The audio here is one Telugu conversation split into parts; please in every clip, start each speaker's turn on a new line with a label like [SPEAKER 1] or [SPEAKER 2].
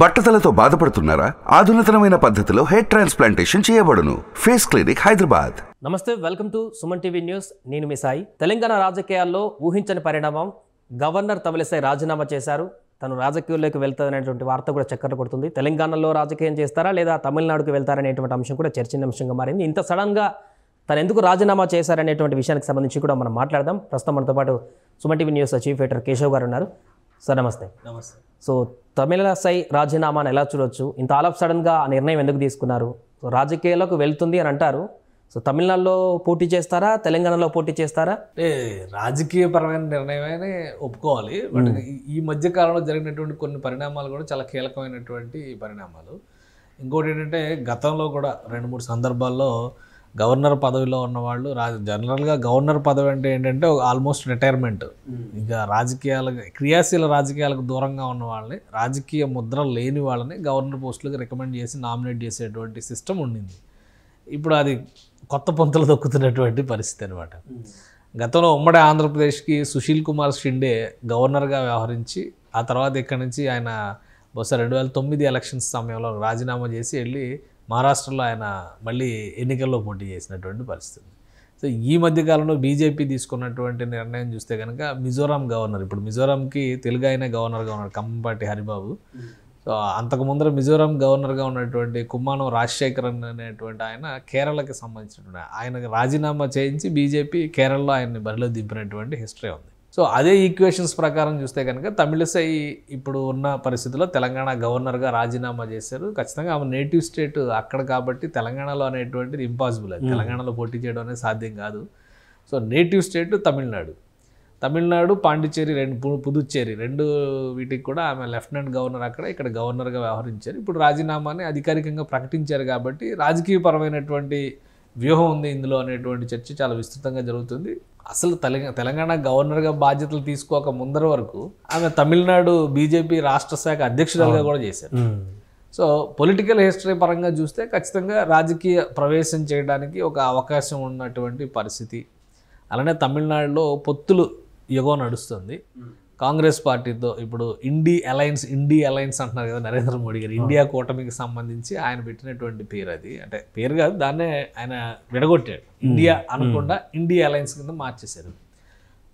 [SPEAKER 1] బట్టతలతో బాధపడుతున్నారా ఆధునితనమైన పద్ధతిలో హెయిర్ ట్రాన్స్ప్లాంటేషన్ చేయబడును ఫేస్ క్లినిక్ హైదరాబాద్ నమస్తే welcome to Suman TV news నేను మీ సాయి తెలంగాణ రాజకీయాల్లో ఊహించని పరిణామం గవర్నర్ తమిళిసై రాజీనామా చేశారు తను రాజకీయాల్లోకి వెళ్తాదనేటువంటి వార్త కూడా చక్కర కొడుతుంది తెలంగాణలో రాజకీయం చేస్తారా లేదా తమిళనాడుకు వెళ్తారనేటువంటి అంశం కూడా చర్చనీయాంశంగా మారింది ఇంత సడన్గా తను ఎందుకు రాజీనామా చేశారనేటువంటి విషయానికి సంబంధించి కూడా మనం మాట్లాడదాం ప్రస్తుతం మనతో పాటు Suman TV news chief editor Keshav గారు ఉన్నారు సార్ నమస్తే నమస్తే సో తమిళ సై రాజీనామాను ఎలా చూడొచ్చు ఇంత ఆఫ్ సడన్గా ఆ నిర్ణయం ఎందుకు తీసుకున్నారు సో రాజకీయాలకు వెళ్తుంది అని అంటారు సో తమిళనాడులో పోటీ చేస్తారా తెలంగాణలో పోటీ చేస్తారా అంటే రాజకీయపరమైన నిర్ణయమే ఒప్పుకోవాలి బట్
[SPEAKER 2] ఈ మధ్య కాలంలో జరిగినటువంటి కొన్ని పరిణామాలు కూడా చాలా కీలకమైనటువంటి పరిణామాలు ఇంకోటి ఏంటంటే గతంలో కూడా రెండు మూడు సందర్భాల్లో గవర్నర్ పదవిలో ఉన్నవాళ్ళు రాజ జనరల్గా గవర్నర్ పదవి అంటే ఏంటంటే ఆల్మోస్ట్ రిటైర్మెంట్ ఇంకా రాజకీయాలు క్రియాశీల రాజకీయాలకు దూరంగా ఉన్న వాళ్ళని రాజకీయ ముద్ర లేని వాళ్ళని గవర్నర్ పోస్టులకు రికమెండ్ చేసి నామినేట్ చేసేటువంటి సిస్టమ్ ఉండింది ఇప్పుడు అది కొత్త పొంతలు దొక్కుతున్నటువంటి పరిస్థితి అనమాట hmm. గతంలో ఉమ్మడి ఆంధ్రప్రదేశ్కి సుశీల్ కుమార్ షిండే గవర్నర్గా వ్యవహరించి ఆ తర్వాత ఇక్కడి నుంచి ఆయన బహుశా రెండు వేల తొమ్మిది ఎలక్షన్స్ సమయంలో రాజీనామా చేసి వెళ్ళి మహారాష్ట్రలో ఆయన మళ్ళీ ఎన్నికల్లో పోటీ చేసినటువంటి పరిస్థితి సో ఈ మధ్యకాలంలో బీజేపీ తీసుకున్నటువంటి నిర్ణయం చూస్తే కనుక మిజోరాం గవర్నర్ ఇప్పుడు మిజోరాంకి తెలుగు ఆయన గవర్నర్గా ఉన్నాడు కంపాటి హరిబాబు సో అంతకు ముందర మిజోరాం గవర్నర్గా ఉన్నటువంటి కుమ్మానం రాజశేఖరన్ అనేటువంటి ఆయన కేరళకి సంబంధించినటువంటి ఆయన రాజీనామా చేయించి బీజేపీ కేరళలో ఆయన్ని బరిలో దింపినటువంటి హిస్టరీ ఉంది సో అదే ఈక్వేషన్స్ ప్రకారం చూస్తే కనుక తమిళసై ఇప్పుడు ఉన్న పరిస్థితుల్లో తెలంగాణ గవర్నర్గా రాజీనామా చేశారు ఖచ్చితంగా ఆమె నేటివ్ స్టేట్ అక్కడ కాబట్టి తెలంగాణలో అనేటువంటిది ఇంపాసిబుల్ అది తెలంగాణలో పోటీ చేయడం అనేది సాధ్యం కాదు so native state Tamil Nadu Tamil Nadu Pondicherry రెండు పుదుచ్చేరి రెండు వీటికి కూడా ఆమె లెఫ్టినెంట్ గవర్నర్ అక్కడ ఇక్కడ గవర్నర్గా వ్యవహరించారు ఇప్పుడు రాజీనామాని అధికారికంగా ప్రకటించారు కాబట్టి రాజకీయపరమైనటువంటి వ్యూహం ఉంది ఇందులో అనేటువంటి చర్చ చాలా విస్తృతంగా జరుగుతుంది అసలు తెలంగాణ గవర్నర్గా బాధ్యతలు తీసుకోక ముందర వరకు ఆమె తమిళనాడు బీజేపీ రాష్ట్ర శాఖ అధ్యక్షురాలుగా కూడా చేశారు సో పొలిటికల్ హిస్టరీ పరంగా చూస్తే ఖచ్చితంగా రాజకీయ ప్రవేశం చేయడానికి ఒక అవకాశం ఉన్నటువంటి పరిస్థితి అలానే తమిళనాడులో పొత్తులు యుగం నడుస్తుంది కాంగ్రెస్ పార్టీతో ఇప్పుడు ఇండి అలయన్స్ ఇండి అలయన్స్ అంటున్నారు కదా నరేంద్ర మోడీ గారు ఇండియా కూటమికి సంబంధించి ఆయన పెట్టినటువంటి పేరు అది అంటే పేరు కాదు దాన్నే ఆయన విడగొట్టాడు ఇండియా అనకుండా ఇండియా అలయన్స్ కింద మార్చేశారు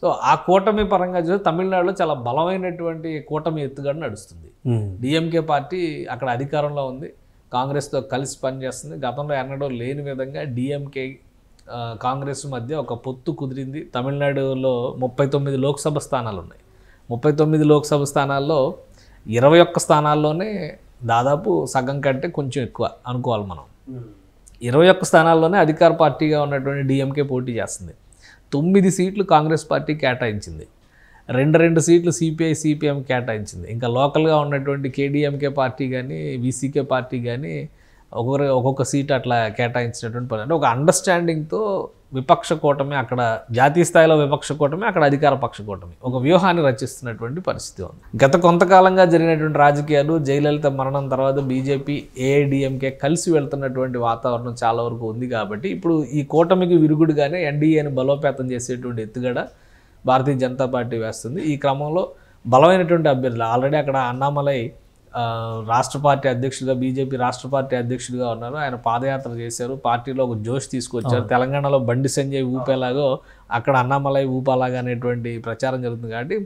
[SPEAKER 2] సో ఆ కూటమి పరంగా చూస్తే తమిళనాడులో చాలా బలమైనటువంటి కూటమి ఎత్తుగడ నడుస్తుంది డిఎంకే పార్టీ అక్కడ అధికారంలో ఉంది కాంగ్రెస్తో కలిసి పనిచేస్తుంది గతంలో ఎన్నడూ లేని విధంగా డిఎంకే కాంగ్రెస్ మధ్య ఒక పొత్తు కుదిరింది తమిళనాడులో ముప్పై తొమ్మిది లోక్సభ స్థానాలు ఉన్నాయి ముప్పై తొమ్మిది లోక్సభ స్థానాల్లో ఇరవై ఒక్క స్థానాల్లోనే దాదాపు సగం కంటే కొంచెం ఎక్కువ అనుకోవాలి మనం hmm. ఇరవై ఒక్క స్థానాల్లోనే అధికార పార్టీగా ఉన్నటువంటి డిఎంకే పోటీ చేస్తుంది తొమ్మిది సీట్లు కాంగ్రెస్ పార్టీ కేటాయించింది రెండు రెండు సీట్లు సిపిఐ సిపిఎం కేటాయించింది ఇంకా లోకల్గా ఉన్నటువంటి కేడిఎంకే పార్టీ కానీ వీసీకే పార్టీ కానీ ఒక్కొక్కరు ఒక్కొక్క సీట్ అట్లా కేటాయించినటువంటి పని అంటే ఒక అండర్స్టాండింగ్తో విపక్ష కూటమి అక్కడ జాతీయ స్థాయిలో విపక్ష కూటమి అక్కడ అధికార పక్ష కూటమి ఒక వ్యూహాన్ని రచిస్తున్నటువంటి పరిస్థితి ఉంది గత కొంతకాలంగా జరిగినటువంటి రాజకీయాలు జయలలిత మరణం తర్వాత బీజేపీ ఏఐడిఎంకే కలిసి వెళ్తున్నటువంటి వాతావరణం చాలా వరకు ఉంది కాబట్టి ఇప్పుడు ఈ కూటమికి విరుగుడుగానే ఎన్డీఏని బలోపేతం చేసేటువంటి ఎత్తుగడ భారతీయ జనతా పార్టీ వేస్తుంది ఈ క్రమంలో బలమైనటువంటి అభ్యర్థులు ఆల్రెడీ అక్కడ అన్నామలై రాష్ట్ర పార్టీ అధ్యక్షుడిగా బీజేపీ రాష్ట్ర పార్టీ అధ్యక్షుడిగా ఉన్నారు ఆయన పాదయాత్ర చేశారు పార్టీలో ఒక జోష్ తీసుకొచ్చారు తెలంగాణలో బండి సంజయ్ ఊపేలాగో అక్కడ అన్నామలై ఊపలాగా అనేటువంటి ప్రచారం జరుగుతుంది కాబట్టి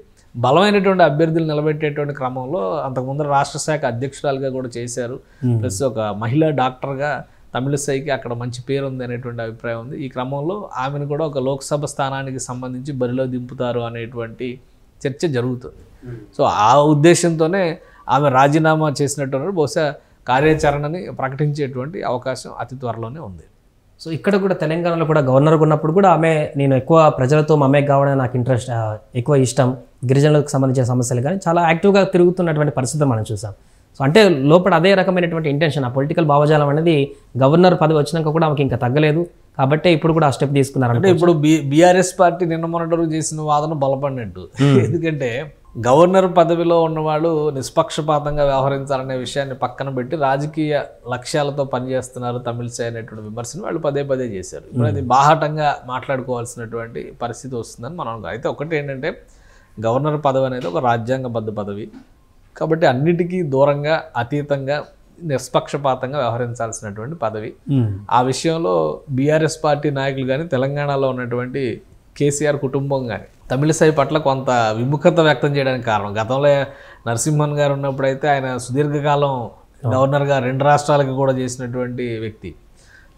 [SPEAKER 2] బలమైనటువంటి అభ్యర్థులు నిలబెట్టేటువంటి క్రమంలో అంతకుముందు రాష్ట్ర శాఖ అధ్యక్షురాలుగా కూడా చేశారు ప్లస్ ఒక మహిళా డాక్టర్గా తమిళసైకి అక్కడ మంచి పేరు ఉంది అనేటువంటి అభిప్రాయం ఉంది ఈ క్రమంలో ఆమెను కూడా ఒక లోక్సభ స్థానానికి సంబంధించి బరిలో దింపుతారు అనేటువంటి చర్చ జరుగుతుంది సో ఆ ఉద్దేశంతోనే ఆమె రాజీనామా చేసినట్టు బహుశా కార్యాచరణని ప్రకటించేటువంటి అవకాశం అతి త్వరలోనే ఉంది
[SPEAKER 1] సో ఇక్కడ కూడా తెలంగాణలో కూడా గవర్నర్గా ఉన్నప్పుడు కూడా ఆమె నేను ఎక్కువ ప్రజలతో మమేక్ కావడం నాకు ఇంట్రెస్ట్ ఎక్కువ ఇష్టం గిరిజనులకు సంబంధించిన సమస్యలు కానీ చాలా యాక్టివ్గా తిరుగుతున్నటువంటి పరిస్థితి మనం చూసాం సో అంటే లోపల అదే రకమైనటువంటి ఇంటెన్షన్ ఆ పొలిటికల్ భావజాలం అనేది గవర్నర్ పదవి వచ్చినాక కూడా ఆమెకి ఇంకా తగ్గలేదు కాబట్టి ఇప్పుడు కూడా ఆ స్టెప్ తీసుకున్నారు అంటే ఇప్పుడు
[SPEAKER 2] బీఆర్ఎస్ పార్టీ నిన్న మొన్నటి చేసిన వాదన బలపడినట్టు ఎందుకంటే గవర్నర్ పదవిలో ఉన్నవాళ్ళు నిష్పక్షపాతంగా వ్యవహరించాలనే విషయాన్ని పక్కన పెట్టి రాజకీయ లక్ష్యాలతో పనిచేస్తున్నారు తమిళసే అనేటువంటి విమర్శను వాళ్ళు పదే పదే చేశారు ఇప్పుడు అది మాట్లాడుకోవాల్సినటువంటి పరిస్థితి వస్తుందని మనం అయితే ఒకటి ఏంటంటే గవర్నర్ పదవి అనేది ఒక రాజ్యాంగబద్ధ పదవి కాబట్టి అన్నిటికీ దూరంగా అతీతంగా నిష్పక్షపాతంగా వ్యవహరించాల్సినటువంటి పదవి ఆ విషయంలో బీఆర్ఎస్ పార్టీ నాయకులు కానీ తెలంగాణలో ఉన్నటువంటి కేసీఆర్ కుటుంబం కానీ తమిళసాయి పట్ల కొంత విముఖత వ్యక్తం చేయడానికి కారణం గతంలో నరసింహన్ గారు ఉన్నప్పుడైతే ఆయన సుదీర్ఘకాలం గవర్నర్గా రెండు రాష్ట్రాలకు కూడా చేసినటువంటి వ్యక్తి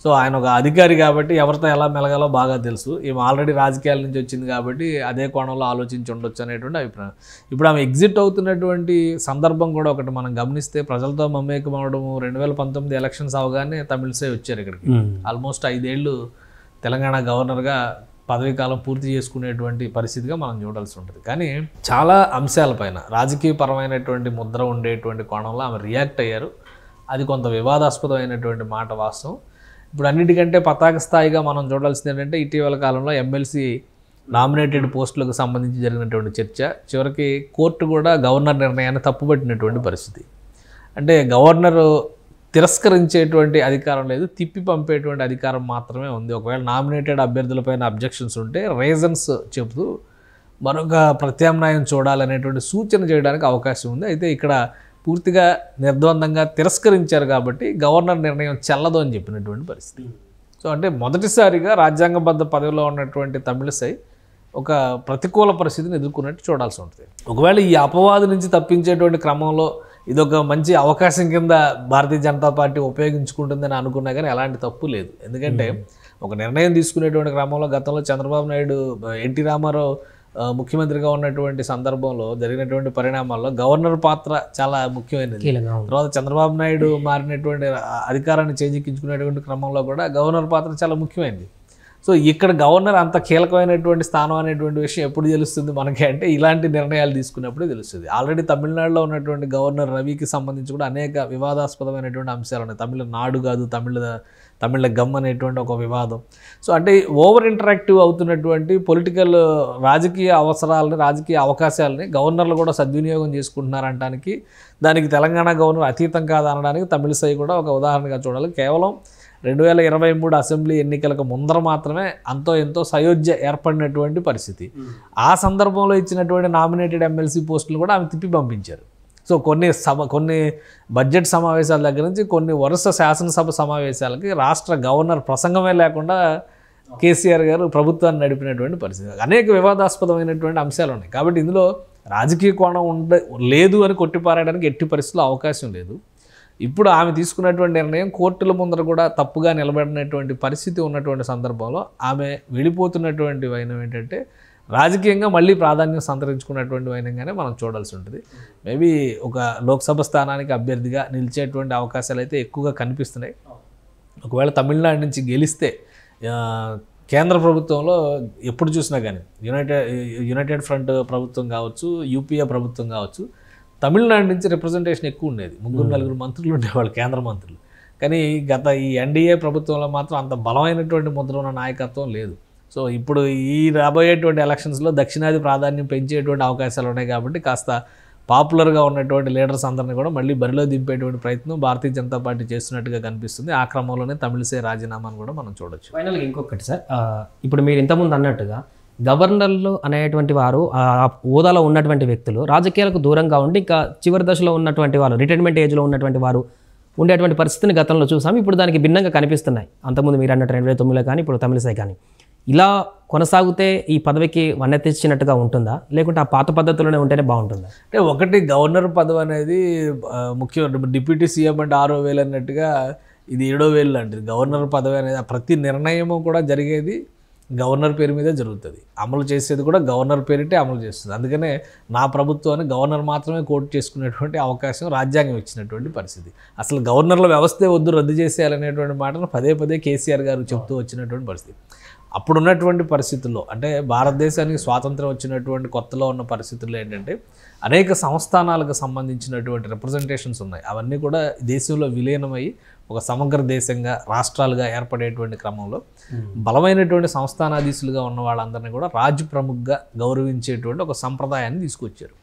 [SPEAKER 2] సో ఆయన ఒక అధికారి కాబట్టి ఎవరితో ఎలా మెలగాలో బాగా తెలుసు ఈమె ఆల్రెడీ రాజకీయాల నుంచి వచ్చింది కాబట్టి అదే కోణంలో ఆలోచించి ఉండొచ్చు అనేటువంటి అభిప్రాయం ఇప్పుడు ఆమె ఎగ్జిట్ అవుతున్నటువంటి సందర్భం కూడా ఒకటి మనం గమనిస్తే ప్రజలతో మమ్మేకం అవడం రెండు వేల పంతొమ్మిది ఎలక్షన్స్ అవగానే తమిళసే వచ్చారు ఇక్కడికి ఆల్మోస్ట్ ఐదేళ్ళు తెలంగాణ గవర్నర్గా పదవీ కాలం పూర్తి చేసుకునేటువంటి పరిస్థితిగా మనం చూడాల్సి ఉంటుంది కానీ చాలా అంశాలపైన రాజకీయపరమైనటువంటి ముద్ర ఉండేటువంటి కోణంలో ఆమె రియాక్ట్ అయ్యారు అది కొంత వివాదాస్పదమైనటువంటి మాట వాస్తవం ఇప్పుడు అన్నిటికంటే పతాక స్థాయిగా మనం చూడాల్సింది ఏంటంటే ఇటీవల కాలంలో ఎమ్మెల్సీ నామినేటెడ్ పోస్టులకు సంబంధించి జరిగినటువంటి చర్చ చివరికి కోర్టు కూడా గవర్నర్ నిర్ణయాన్ని తప్పుపట్టినటువంటి పరిస్థితి అంటే గవర్నరు తిరస్కరించేటువంటి అధికారం లేదు తిప్పి పంపేటువంటి అధికారం మాత్రమే ఉంది ఒకవేళ నామినేటెడ్ అభ్యర్థులపైన అబ్జెక్షన్స్ ఉంటే రీజన్స్ చెబుతూ మరొక ప్రత్యామ్నాయం చూడాలనేటువంటి సూచన చేయడానికి అవకాశం ఉంది అయితే ఇక్కడ పూర్తిగా నిర్ద్వందంగా తిరస్కరించారు కాబట్టి గవర్నర్ నిర్ణయం చెల్లదు అని చెప్పినటువంటి పరిస్థితి సో అంటే మొదటిసారిగా రాజ్యాంగబద్ధ పదవిలో ఉన్నటువంటి తమిళసై ఒక ప్రతికూల పరిస్థితిని ఎదుర్కొన్నట్టు చూడాల్సి ఉంటుంది ఒకవేళ ఈ అపవాదు నుంచి తప్పించేటువంటి క్రమంలో ఇదొక మంచి అవకాశం కింద భారతీయ జనతా పార్టీ ఉపయోగించుకుంటుందని అనుకున్నా కానీ అలాంటి తప్పు లేదు ఎందుకంటే ఒక నిర్ణయం తీసుకునేటువంటి క్రమంలో గతంలో చంద్రబాబు నాయుడు ఎన్టీ రామారావు ముఖ్యమంత్రిగా ఉన్నటువంటి సందర్భంలో జరిగినటువంటి పరిణామాల్లో గవర్నర్ పాత్ర చాలా ముఖ్యమైనది తర్వాత చంద్రబాబు నాయుడు మారినటువంటి అధికారాన్ని చేజిక్కించుకునేటువంటి క్రమంలో కూడా గవర్నర్ పాత్ర చాలా ముఖ్యమైనది సో ఇక్కడ గవర్నర్ అంత కీలకమైనటువంటి స్థానం అనేటువంటి విషయం ఎప్పుడు తెలుస్తుంది మనకి అంటే ఇలాంటి నిర్ణయాలు తీసుకున్నప్పుడే తెలుస్తుంది ఆల్రెడీ తమిళనాడులో ఉన్నటువంటి గవర్నర్ రవికి సంబంధించి కూడా అనేక వివాదాస్పదమైనటువంటి అంశాలు ఉన్నాయి తమిళ నాడు కాదు తమిళ తమిళ గమ్ అనేటువంటి ఒక వివాదం సో అంటే ఓవర్ ఇంటరాక్టివ్ అవుతున్నటువంటి పొలిటికల్ రాజకీయ అవసరాలని రాజకీయ అవకాశాలని గవర్నర్లు కూడా సద్వినియోగం చేసుకుంటున్నారనడానికి దానికి తెలంగాణ గవర్నర్ అతీతం కాదనడానికి సై కూడా ఒక ఉదాహరణగా చూడాలి కేవలం రెండు వేల ఇరవై మూడు అసెంబ్లీ ఎన్నికలకు ముందర మాత్రమే అంతో ఎంతో సయోధ్య ఏర్పడినటువంటి పరిస్థితి hmm. ఆ సందర్భంలో ఇచ్చినటువంటి నామినేటెడ్ ఎమ్మెల్సీ పోస్టులు కూడా ఆమె తిప్పి పంపించారు సో కొన్ని సభ కొన్ని బడ్జెట్ సమావేశాల దగ్గర నుంచి కొన్ని వరుస శాసనసభ సమావేశాలకి రాష్ట్ర గవర్నర్ ప్రసంగమే లేకుండా కేసీఆర్ గారు ప్రభుత్వాన్ని నడిపినటువంటి పరిస్థితి అనేక వివాదాస్పదమైనటువంటి అంశాలు ఉన్నాయి కాబట్టి ఇందులో రాజకీయ కోణం ఉండ లేదు అని కొట్టిపారేయడానికి ఎట్టి పరిస్థితుల్లో అవకాశం లేదు ఇప్పుడు ఆమె తీసుకున్నటువంటి నిర్ణయం కోర్టుల ముందర కూడా తప్పుగా నిలబడినటువంటి పరిస్థితి ఉన్నటువంటి సందర్భంలో ఆమె వెళ్ళిపోతున్నటువంటి వైనం ఏంటంటే రాజకీయంగా మళ్ళీ ప్రాధాన్యం సంతరించుకున్నటువంటి వైనంగానే మనం చూడాల్సి ఉంటుంది మేబీ ఒక లోక్సభ స్థానానికి అభ్యర్థిగా నిలిచేటువంటి అవకాశాలు అయితే ఎక్కువగా కనిపిస్తున్నాయి ఒకవేళ తమిళనాడు నుంచి గెలిస్తే కేంద్ర ప్రభుత్వంలో ఎప్పుడు చూసినా కానీ యునైటెడ్ యునైటెడ్ ఫ్రంట్ ప్రభుత్వం కావచ్చు యూపీఏ ప్రభుత్వం కావచ్చు తమిళనాడు నుంచి రిప్రజెంటేషన్ ఎక్కువ ఉండేది ముగ్గురు hmm. నలుగురు మంత్రులు ఉండేవాళ్ళు కేంద్ర మంత్రులు కానీ గత ఈ ఎన్డీఏ ప్రభుత్వంలో మాత్రం అంత బలమైనటువంటి ముద్ర ఉన్న నాయకత్వం లేదు సో ఇప్పుడు ఈ రాబోయేటువంటి ఎలక్షన్స్లో దక్షిణాది ప్రాధాన్యం పెంచేటువంటి అవకాశాలు ఉన్నాయి కాబట్టి కాస్త పాపులర్గా ఉన్నటువంటి లీడర్స్ అందరిని కూడా మళ్ళీ బరిలో దింపేటువంటి ప్రయత్నం భారతీయ జనతా పార్టీ చేస్తున్నట్టుగా కనిపిస్తుంది ఆ క్రమంలోనే తమిళసే రాజీనామాను కూడా మనం చూడొచ్చు
[SPEAKER 1] ఫైనల్గా ఇంకొకటి సార్ ఇప్పుడు మీరు ఇంతకుముందు అన్నట్టుగా గవర్నర్లు అనేటువంటి వారు ఆ హోదాలో ఉన్నటువంటి వ్యక్తులు రాజకీయాలకు దూరంగా ఉండి ఇంకా చివరి దశలో ఉన్నటువంటి వారు రిటైర్మెంట్ ఏజ్లో ఉన్నటువంటి వారు ఉండేటువంటి పరిస్థితిని గతంలో చూసాం ఇప్పుడు దానికి భిన్నంగా కనిపిస్తున్నాయి అంతకుముందు మీరు అన్నట్టు రెండు వేల తొమ్మిదిలో కానీ ఇప్పుడు తమిళసై కానీ ఇలా కొనసాగితే ఈ పదవికి వన్నెత్తిచ్చినట్టుగా ఉంటుందా లేకుంటే ఆ పాత పద్ధతిలోనే ఉంటేనే బాగుంటుందా
[SPEAKER 2] అంటే ఒకటి గవర్నర్ పదవి అనేది ముఖ్యం డిప్యూటీ సీఎం అంటే ఆరో వేలు అన్నట్టుగా ఇది ఏడో వేలు లాంటిది గవర్నర్ పదవి అనేది ప్రతి నిర్ణయము కూడా జరిగేది గవర్నర్ పేరు మీదే జరుగుతుంది అమలు చేసేది కూడా గవర్నర్ పేరిటే అమలు చేస్తుంది అందుకనే నా ప్రభుత్వాన్ని గవర్నర్ మాత్రమే కోర్టు చేసుకునేటువంటి అవకాశం రాజ్యాంగం ఇచ్చినటువంటి పరిస్థితి అసలు గవర్నర్ల వ్యవస్థే వద్దు రద్దు చేసేయాలనేటువంటి మాటను పదే పదే కేసీఆర్ గారు చెబుతూ వచ్చినటువంటి పరిస్థితి అప్పుడున్నటువంటి పరిస్థితుల్లో అంటే భారతదేశానికి స్వాతంత్రం వచ్చినటువంటి కొత్తలో ఉన్న పరిస్థితుల్లో ఏంటంటే అనేక సంస్థానాలకు సంబంధించినటువంటి రిప్రజెంటేషన్స్ ఉన్నాయి అవన్నీ కూడా దేశంలో విలీనమై ఒక సమగ్ర దేశంగా రాష్ట్రాలుగా ఏర్పడేటువంటి క్రమంలో బలమైనటువంటి సంస్థానాధీశులుగా ఉన్న వాళ్ళందరినీ కూడా రాజు ప్రముఖగా గౌరవించేటువంటి ఒక సంప్రదాయాన్ని తీసుకొచ్చారు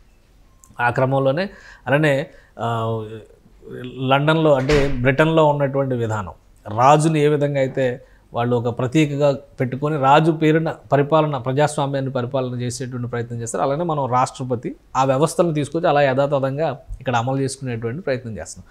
[SPEAKER 2] ఆ క్రమంలోనే అలానే లండన్లో అంటే బ్రిటన్లో ఉన్నటువంటి విధానం రాజుని ఏ విధంగా అయితే వాళ్ళు ఒక ప్రతీకగా పెట్టుకొని రాజు పేరున పరిపాలన ప్రజాస్వామ్యాన్ని పరిపాలన చేసేటువంటి ప్రయత్నం చేస్తారు అలానే మనం రాష్ట్రపతి ఆ వ్యవస్థలను తీసుకొచ్చి అలా యథాతథంగా ఇక్కడ అమలు చేసుకునేటువంటి ప్రయత్నం చేస్తున్నాం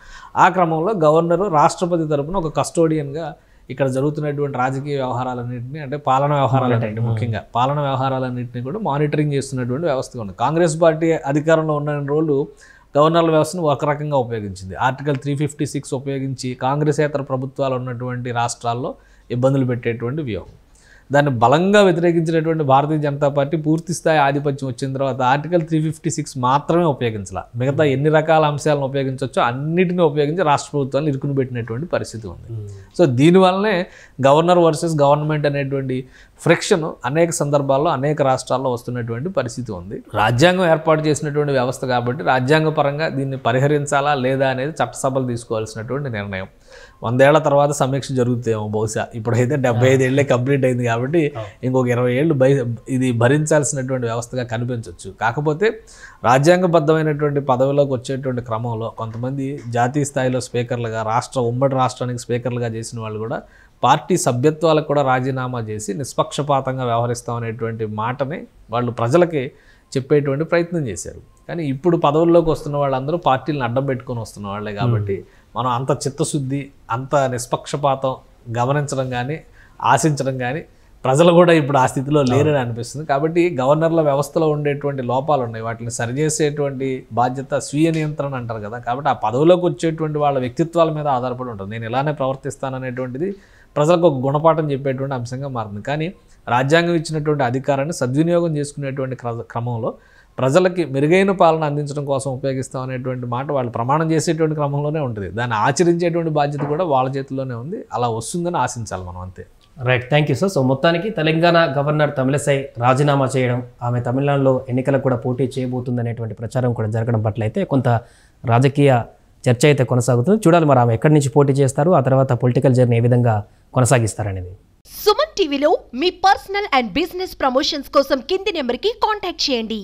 [SPEAKER 2] ఆ క్రమంలో గవర్నరు రాష్ట్రపతి తరపున ఒక కస్టోడియన్గా ఇక్కడ జరుగుతున్నటువంటి రాజకీయ వ్యవహారాలన్నింటినీ అంటే పాలన వ్యవహారాలన్నింటినీ ముఖ్యంగా పాలన వ్యవహారాలన్నింటినీ కూడా మానిటరింగ్ చేస్తున్నటువంటి వ్యవస్థ ఉంది కాంగ్రెస్ పార్టీ అధికారంలో ఉన్న రోజులు గవర్నర్ల వ్యవస్థను ఒక రకంగా ఉపయోగించింది ఆర్టికల్ త్రీ ఫిఫ్టీ సిక్స్ ఉపయోగించి కాంగ్రెసేతర ప్రభుత్వాలు ఉన్నటువంటి రాష్ట్రాల్లో ఇబ్బందులు పెట్టేటువంటి వ్యూహం దాన్ని బలంగా వ్యతిరేకించినటువంటి భారతీయ జనతా పార్టీ పూర్తి స్థాయి ఆధిపత్యం వచ్చిన తర్వాత ఆర్టికల్ త్రీ ఫిఫ్టీ సిక్స్ మాత్రమే ఉపయోగించాల మిగతా ఎన్ని రకాల అంశాలను ఉపయోగించవచ్చో అన్నిటిని ఉపయోగించి రాష్ట్ర ప్రభుత్వాన్ని ఇరుకుని పెట్టినటువంటి పరిస్థితి ఉంది సో దీనివల్లనే గవర్నర్ వర్సెస్ గవర్నమెంట్ అనేటువంటి ఫ్రిక్షన్ అనేక సందర్భాల్లో అనేక రాష్ట్రాల్లో వస్తున్నటువంటి పరిస్థితి ఉంది రాజ్యాంగం ఏర్పాటు చేసినటువంటి వ్యవస్థ కాబట్టి రాజ్యాంగపరంగా దీన్ని పరిహరించాలా లేదా అనేది చట్టసభలు తీసుకోవాల్సినటువంటి నిర్ణయం వందేళ్ల తర్వాత సమీక్ష జరుగుతుందేమో బహుశా ఇప్పుడైతే డెబ్బై ఐదు ఏళ్ళే కంప్లీట్ అయింది కాబట్టి ఇంకొక ఇరవై ఏళ్ళు బై ఇది భరించాల్సినటువంటి వ్యవస్థగా కనిపించవచ్చు కాకపోతే రాజ్యాంగబద్ధమైనటువంటి పదవిలోకి వచ్చేటువంటి క్రమంలో కొంతమంది జాతీయ స్థాయిలో స్పీకర్లుగా రాష్ట్ర ఉమ్మడి రాష్ట్రానికి స్పీకర్లుగా చేసిన వాళ్ళు కూడా పార్టీ సభ్యత్వాలకు కూడా రాజీనామా చేసి నిష్పక్షపాతంగా వ్యవహరిస్తామనేటువంటి మాటని వాళ్ళు ప్రజలకి చెప్పేటువంటి ప్రయత్నం చేశారు కానీ ఇప్పుడు పదవుల్లోకి వస్తున్న వాళ్ళందరూ పార్టీలను అడ్డం పెట్టుకొని వస్తున్న వాళ్ళే కాబట్టి మనం అంత చిత్తశుద్ధి అంత నిష్పక్షపాతం గమనించడం కానీ ఆశించడం కానీ ప్రజలు కూడా ఇప్పుడు ఆ స్థితిలో లేరని అనిపిస్తుంది కాబట్టి గవర్నర్ల వ్యవస్థలో ఉండేటువంటి లోపాలు ఉన్నాయి వాటిని సరిచేసేటువంటి బాధ్యత స్వీయ నియంత్రణ అంటారు కదా కాబట్టి ఆ పదవులోకి వచ్చేటువంటి వాళ్ళ వ్యక్తిత్వాల మీద ఆధారపడి ఉంటుంది నేను ఇలానే ప్రవర్తిస్తాననేటువంటిది ప్రజలకు ఒక గుణపాఠం చెప్పేటువంటి అంశంగా మారుతుంది కానీ రాజ్యాంగం ఇచ్చినటువంటి అధికారాన్ని సద్వినియోగం చేసుకునేటువంటి క్రమంలో ప్రజలకి మెరుగైన పాలన అందించడం కోసం ఉపయోగిస్తాం అనేటువంటి మాట వాళ్ళు ప్రమాణం చేసేటువంటి క్రమంలోనే ఉంటుంది దాన్ని ఆచరించేటువంటి బాధ్యత కూడా వాళ్ళ చేతిలోనే ఉంది అలా వస్తుందని ఆశించాలి మనం అంతే
[SPEAKER 1] right thank you sir so మొత్తానికి తెలంగాణ గవర్నర్ తమిళసై రాజీనామా చేయడం ఆమె తమిళనాడులో ఎన్నికలకు కూడా పోటీ చేయబోతుందనేటువంటి ప్రచారం కూడా జరగడం పట్ల అయితే కొంత రాజకీయ చర్చ అయితే కొనసాగుతుంది చూడాలి మరి ఆమె ఎక్కడి నుంచి పోటీ చేస్తారు ఆ తర్వాత పొలిటికల్ జర్నీ ఏ విధంగా కొనసాగిస్తారనేది సుమన్ టీవీలో మీ పర్సనల్ అండ్ బిజినెస్ ప్రమోషన్స్ కోసం కింది నెంబర్కి కాంటాక్ట్ చేయండి